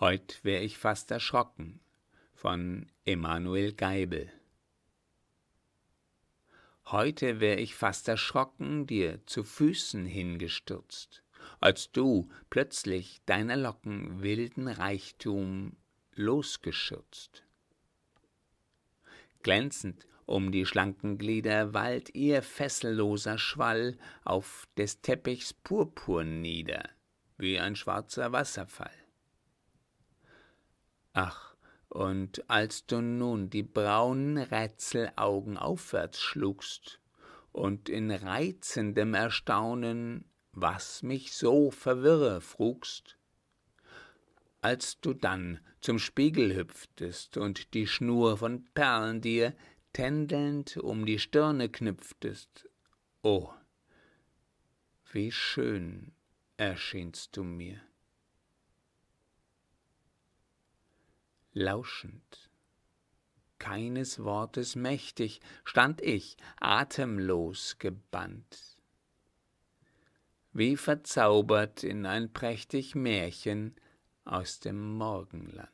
Heut wär ich fast erschrocken von Emanuel Geibel. Heute wär ich fast erschrocken dir zu Füßen hingestürzt, als du plötzlich deiner Locken wilden Reichtum losgeschürzt. Glänzend um die schlanken Glieder wallt ihr fesselloser Schwall auf des Teppichs Purpur nieder, wie ein schwarzer Wasserfall. Ach, und als du nun die braunen Rätselaugen aufwärts schlugst und in reizendem Erstaunen, was mich so verwirre, frugst, als du dann zum Spiegel hüpftest und die Schnur von Perlen dir tändelnd um die Stirne knüpftest, oh, wie schön erschienst du mir. Lauschend, keines Wortes mächtig, stand ich, atemlos gebannt. Wie verzaubert in ein prächtig Märchen aus dem Morgenland.